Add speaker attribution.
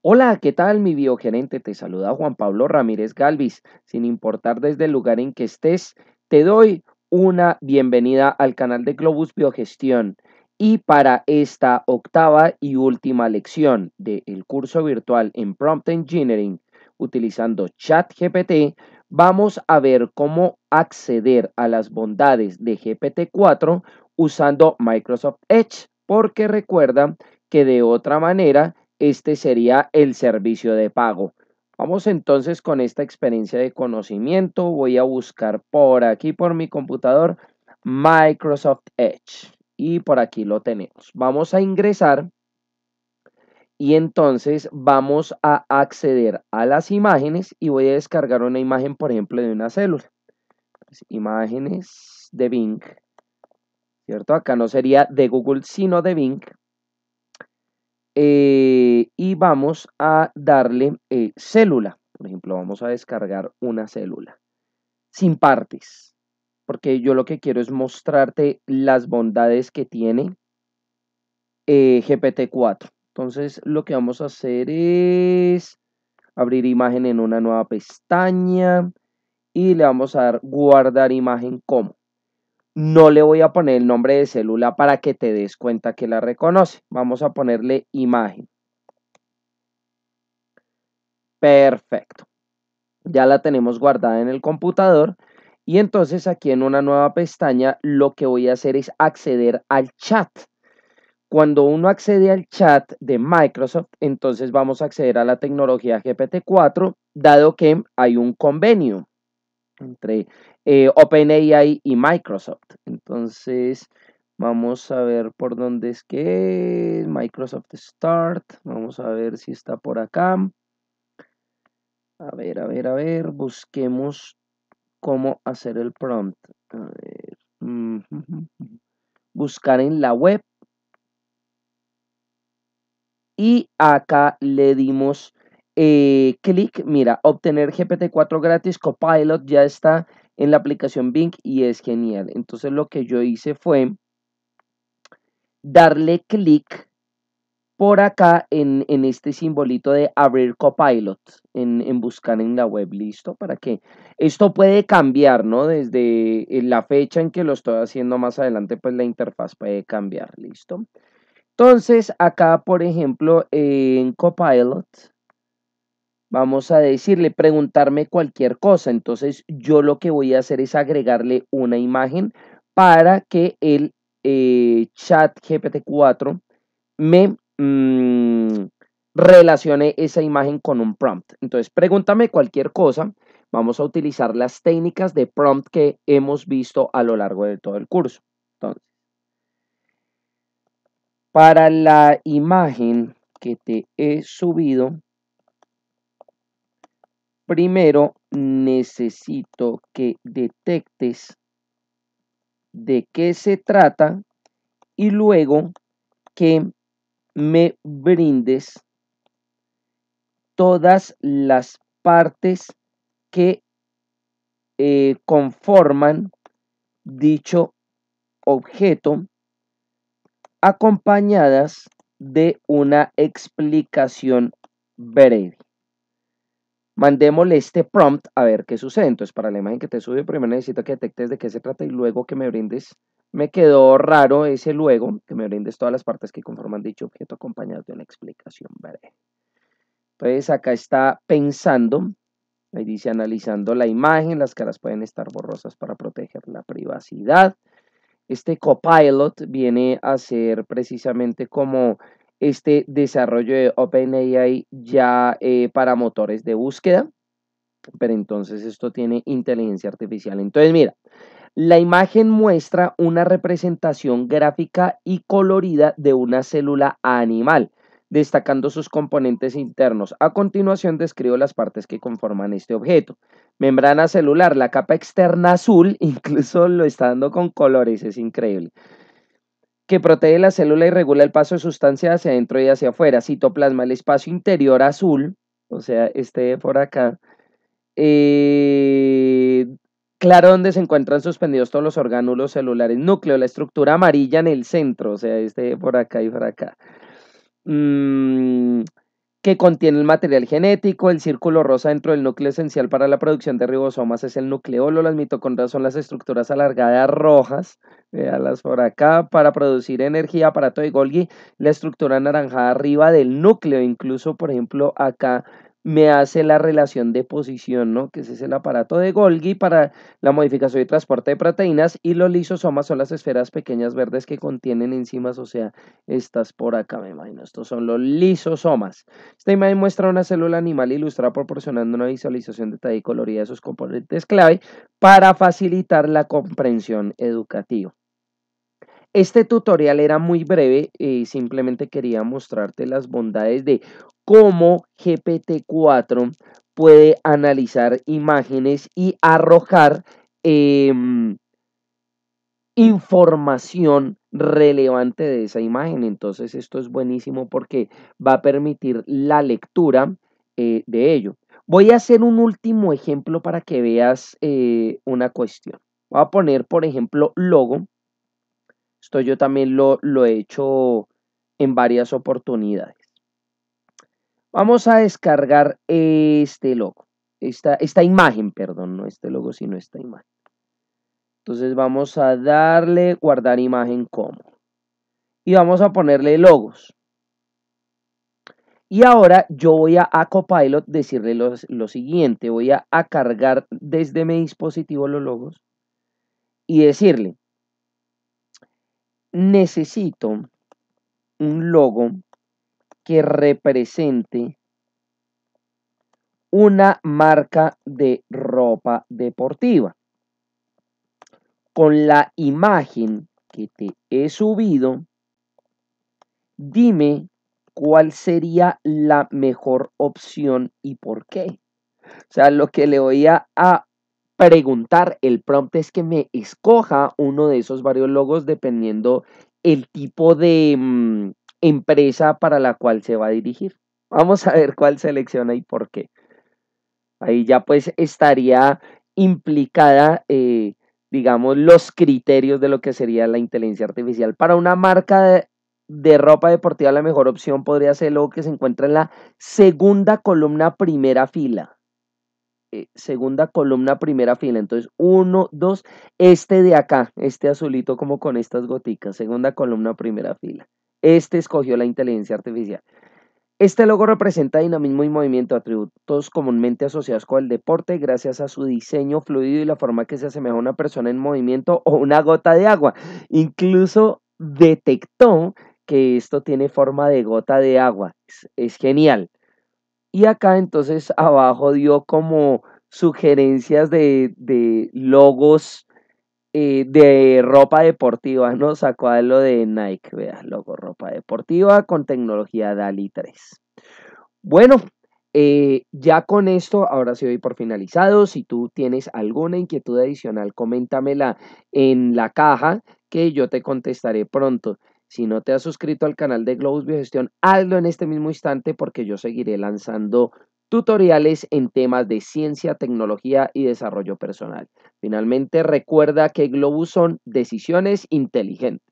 Speaker 1: Hola, ¿qué tal mi biogerente? Te saluda Juan Pablo Ramírez Galvis. Sin importar desde el lugar en que estés, te doy una bienvenida al canal de Globus Biogestión. Y para esta octava y última lección del curso virtual en Prompt Engineering utilizando ChatGPT, vamos a ver cómo acceder a las bondades de GPT-4 usando Microsoft Edge, porque recuerda que de otra manera este sería el servicio de pago. Vamos entonces con esta experiencia de conocimiento. Voy a buscar por aquí, por mi computador, Microsoft Edge. Y por aquí lo tenemos. Vamos a ingresar y entonces vamos a acceder a las imágenes y voy a descargar una imagen, por ejemplo, de una célula. Pues, imágenes de Bing. ¿Cierto? Acá no sería de Google, sino de Bing. Eh, y vamos a darle eh, célula. Por ejemplo, vamos a descargar una célula sin partes, porque yo lo que quiero es mostrarte las bondades que tiene eh, GPT-4. Entonces, lo que vamos a hacer es abrir imagen en una nueva pestaña y le vamos a dar guardar imagen como no le voy a poner el nombre de célula para que te des cuenta que la reconoce. Vamos a ponerle imagen. Perfecto. Ya la tenemos guardada en el computador. Y entonces aquí en una nueva pestaña lo que voy a hacer es acceder al chat. Cuando uno accede al chat de Microsoft, entonces vamos a acceder a la tecnología GPT-4, dado que hay un convenio entre eh, OpenAI y Microsoft. Entonces, vamos a ver por dónde es que es. Microsoft Start. Vamos a ver si está por acá. A ver, a ver, a ver. Busquemos cómo hacer el prompt. A ver. Buscar en la web. Y acá le dimos eh, clic, mira, obtener GPT-4 gratis, Copilot ya está en la aplicación Bing y es genial. Entonces lo que yo hice fue darle clic por acá en, este simbolito de abrir Copilot, en, buscar en la web, listo, para que esto puede cambiar, ¿no? Desde eh, la fecha en que lo estoy haciendo más adelante, pues la interfaz puede cambiar, listo. Entonces, acá, por ejemplo, en Copilot, vamos a decirle, preguntarme cualquier cosa. Entonces yo lo que voy a hacer es agregarle una imagen para que el eh, chat GPT-4 me mm, relacione esa imagen con un prompt. Entonces pregúntame cualquier cosa. Vamos a utilizar las técnicas de prompt que hemos visto a lo largo de todo el curso. Entonces, para la imagen que te he subido, Primero necesito que detectes de qué se trata y luego que me brindes todas las partes que eh, conforman dicho objeto acompañadas de una explicación breve mandémosle este prompt a ver qué sucede. Entonces, para la imagen que te sube, primero necesito que detectes de qué se trata y luego que me brindes. Me quedó raro ese luego, que me brindes todas las partes que conforman dicho objeto acompañado de una explicación breve. Entonces, acá está pensando, ahí dice analizando la imagen, las caras pueden estar borrosas para proteger la privacidad. Este copilot viene a ser precisamente como este desarrollo de OpenAI ya eh, para motores de búsqueda. Pero entonces esto tiene inteligencia artificial. Entonces, mira, la imagen muestra una representación gráfica y colorida de una célula animal, destacando sus componentes internos. A continuación describo las partes que conforman este objeto. Membrana celular, la capa externa azul, incluso lo está dando con colores, es increíble que protege la célula y regula el paso de sustancia hacia adentro y hacia afuera. Citoplasma, el espacio interior azul, o sea, este por acá, eh, claro donde se encuentran suspendidos todos los orgánulos celulares. Núcleo, la estructura amarilla en el centro, o sea, este por acá y por acá. Mm, que contiene el material genético, el círculo rosa dentro del núcleo esencial para la producción de ribosomas es el nucleolo, las mitocondrias son las estructuras alargadas rojas, las por acá, para producir energía, aparato de Golgi, la estructura anaranjada arriba del núcleo, incluso por ejemplo acá me hace la relación de posición, ¿no? que ese es el aparato de Golgi para la modificación y transporte de proteínas, y los lisosomas son las esferas pequeñas verdes que contienen enzimas, o sea, estas por acá, me imagino, estos son los lisosomas. Esta imagen muestra una célula animal ilustrada proporcionando una visualización detallada y colorida de sus componentes clave para facilitar la comprensión educativa. Este tutorial era muy breve y eh, simplemente quería mostrarte las bondades de cómo GPT-4 puede analizar imágenes y arrojar em, información relevante de esa imagen. Entonces esto es buenísimo porque va a permitir la lectura eh, de ello. Voy a hacer un último ejemplo para que veas eh, una cuestión. Voy a poner, por ejemplo, logo. Esto yo también lo he hecho en varias oportunidades. Vamos a descargar este logo, esta, esta imagen, perdón, no este logo, sino esta imagen. Entonces vamos a darle guardar imagen como. Y vamos a ponerle logos. Y ahora yo voy a, Copilot decirle lo, lo siguiente. Voy a, a, cargar desde mi dispositivo los logos y decirle, necesito un logo que represente una marca de ropa deportiva. Con la imagen que te he subido, dime cuál sería la mejor opción y por qué. O sea, lo que le voy a, preguntar el prompt es que me escoja uno de esos varios logos dependiendo el tipo de, mm, empresa para la cual se va a dirigir. Vamos a ver cuál selecciona y por qué. Ahí ya pues estaría implicada, eh, digamos, los criterios de lo que sería la inteligencia artificial. Para una marca de, ropa deportiva, la mejor opción podría ser lo que se encuentra en la segunda columna, primera fila. Eh, segunda columna, primera fila. Entonces, uno, dos, este de acá, este azulito como con estas goticas, segunda columna, primera fila. Este escogió la inteligencia artificial. Este logo representa dinamismo y movimiento, atributos comúnmente asociados con el deporte, gracias a su diseño fluido y la forma que se asemeja a una persona en movimiento o una gota de agua. Incluso detectó que esto tiene forma de gota de agua. Es, genial. Y acá entonces abajo dio como sugerencias de, de logos eh, de ropa deportiva, ¿no? Sacó lo de Nike, Vea, loco, ropa deportiva con tecnología DALI 3. Bueno, eh, ya con esto, ahora sí voy por finalizado. Si tú tienes alguna inquietud adicional, coméntamela en la caja que yo te contestaré pronto. Si no te has suscrito al canal de Globus Biogestión, hazlo en este mismo instante porque yo seguiré lanzando tutoriales en temas de ciencia, tecnología y desarrollo personal. Finalmente, recuerda que Globus son decisiones inteligentes.